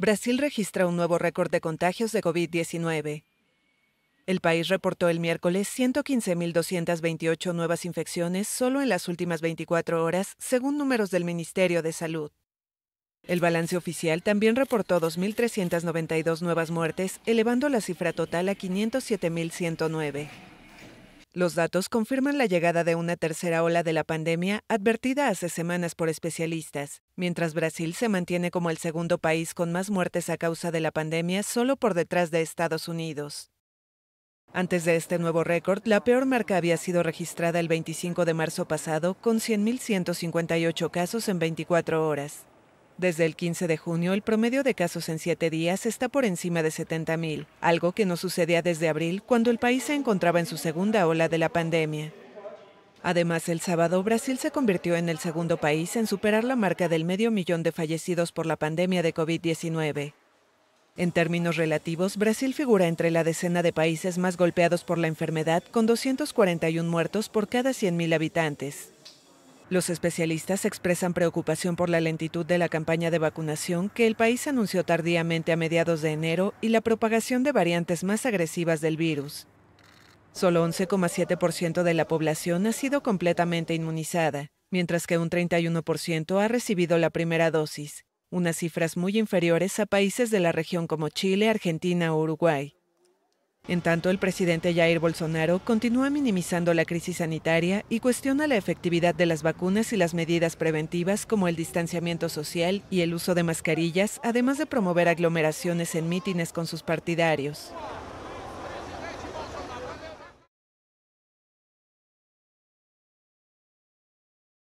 Brasil registra un nuevo récord de contagios de COVID-19. El país reportó el miércoles 115.228 nuevas infecciones solo en las últimas 24 horas, según números del Ministerio de Salud. El balance oficial también reportó 2.392 nuevas muertes, elevando la cifra total a 507.109. Los datos confirman la llegada de una tercera ola de la pandemia advertida hace semanas por especialistas, mientras Brasil se mantiene como el segundo país con más muertes a causa de la pandemia solo por detrás de Estados Unidos. Antes de este nuevo récord, la peor marca había sido registrada el 25 de marzo pasado con 100.158 casos en 24 horas. Desde el 15 de junio, el promedio de casos en siete días está por encima de 70.000, algo que no sucedía desde abril, cuando el país se encontraba en su segunda ola de la pandemia. Además, el sábado Brasil se convirtió en el segundo país en superar la marca del medio millón de fallecidos por la pandemia de COVID-19. En términos relativos, Brasil figura entre la decena de países más golpeados por la enfermedad, con 241 muertos por cada 100.000 habitantes. Los especialistas expresan preocupación por la lentitud de la campaña de vacunación que el país anunció tardíamente a mediados de enero y la propagación de variantes más agresivas del virus. Solo 11,7% de la población ha sido completamente inmunizada, mientras que un 31% ha recibido la primera dosis, unas cifras muy inferiores a países de la región como Chile, Argentina o Uruguay. En tanto, el presidente Jair Bolsonaro continúa minimizando la crisis sanitaria y cuestiona la efectividad de las vacunas y las medidas preventivas como el distanciamiento social y el uso de mascarillas, además de promover aglomeraciones en mítines con sus partidarios.